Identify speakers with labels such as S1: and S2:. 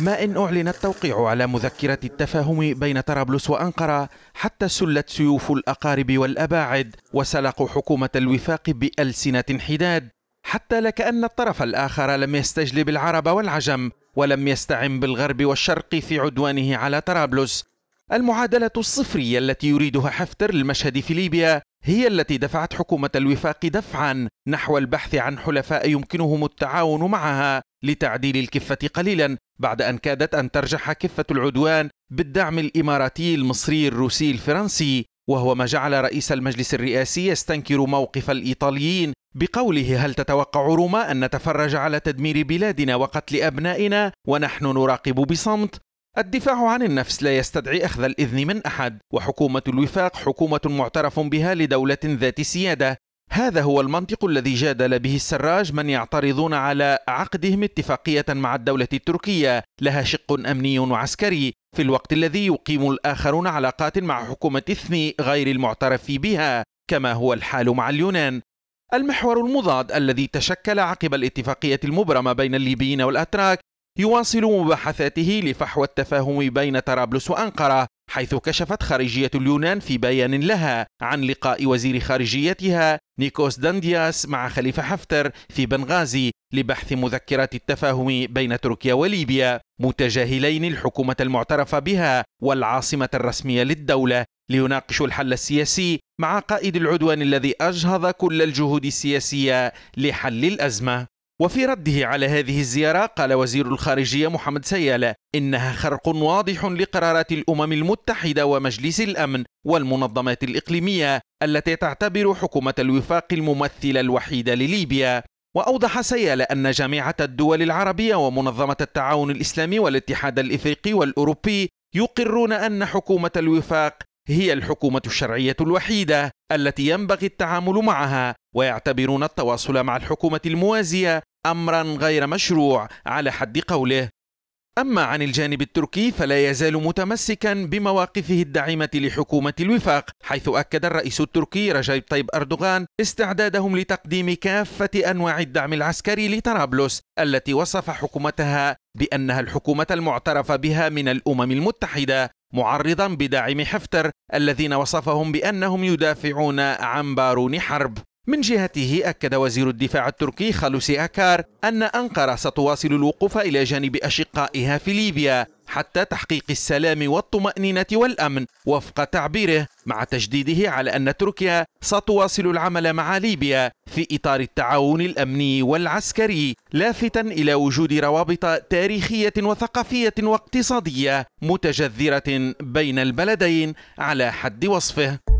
S1: ما إن أعلن التوقيع على مذكرة التفاهم بين طرابلس وأنقرة حتى سلت سيوف الأقارب والأباعد وسلقوا حكومة الوفاق بألسنة حداد حتى لكأن الطرف الآخر لم يستجلب العرب والعجم ولم يستعن بالغرب والشرق في عدوانه على طرابلس المعادلة الصفرية التي يريدها حفتر للمشهد في ليبيا هي التي دفعت حكومة الوفاق دفعا نحو البحث عن حلفاء يمكنهم التعاون معها لتعديل الكفة قليلا بعد أن كادت أن ترجح كفة العدوان بالدعم الإماراتي المصري الروسي الفرنسي وهو ما جعل رئيس المجلس الرئاسي يستنكر موقف الإيطاليين بقوله هل تتوقع روما أن نتفرج على تدمير بلادنا وقتل أبنائنا ونحن نراقب بصمت؟ الدفاع عن النفس لا يستدعي أخذ الإذن من أحد وحكومة الوفاق حكومة معترف بها لدولة ذات سيادة هذا هو المنطق الذي جادل به السراج من يعترضون على عقدهم اتفاقية مع الدولة التركية لها شق أمني وعسكري في الوقت الذي يقيم الآخرون علاقات مع حكومة إثني غير المعترف بها كما هو الحال مع اليونان المحور المضاد الذي تشكل عقب الاتفاقية المبرمة بين الليبيين والأتراك يواصل مباحثاته لفحوى التفاهم بين طرابلس وأنقرة حيث كشفت خارجية اليونان في بيان لها عن لقاء وزير خارجيتها نيكوس داندياس مع خليفة حفتر في بنغازي لبحث مذكرات التفاهم بين تركيا وليبيا متجاهلين الحكومة المعترف بها والعاصمة الرسمية للدولة ليناقشوا الحل السياسي مع قائد العدوان الذي أجهض كل الجهود السياسية لحل الأزمة وفي رده على هذه الزيارة قال وزير الخارجية محمد سيالة إنها خرق واضح لقرارات الأمم المتحدة ومجلس الأمن والمنظمات الإقليمية التي تعتبر حكومة الوفاق الممثلة الوحيدة لليبيا وأوضح سيالة أن جامعة الدول العربية ومنظمة التعاون الإسلامي والاتحاد الإفريقي والأوروبي يقرون أن حكومة الوفاق هي الحكومة الشرعية الوحيدة التي ينبغي التعامل معها ويعتبرون التواصل مع الحكومة الموازية أمرا غير مشروع على حد قوله أما عن الجانب التركي فلا يزال متمسكا بمواقفه الداعمة لحكومة الوفاق حيث أكد الرئيس التركي رجب طيب أردوغان استعدادهم لتقديم كافة أنواع الدعم العسكري لطرابلس التي وصف حكومتها بأنها الحكومة المعترف بها من الأمم المتحدة معرضا بداعم حفتر الذين وصفهم بأنهم يدافعون عن بارون حرب من جهته أكد وزير الدفاع التركي خالوسي أكار أن أنقرة ستواصل الوقوف إلى جانب أشقائها في ليبيا حتى تحقيق السلام والطمأنينة والأمن وفق تعبيره مع تجديده على أن تركيا ستواصل العمل مع ليبيا في إطار التعاون الأمني والعسكري لافتا إلى وجود روابط تاريخية وثقافية واقتصادية متجذرة بين البلدين على حد وصفه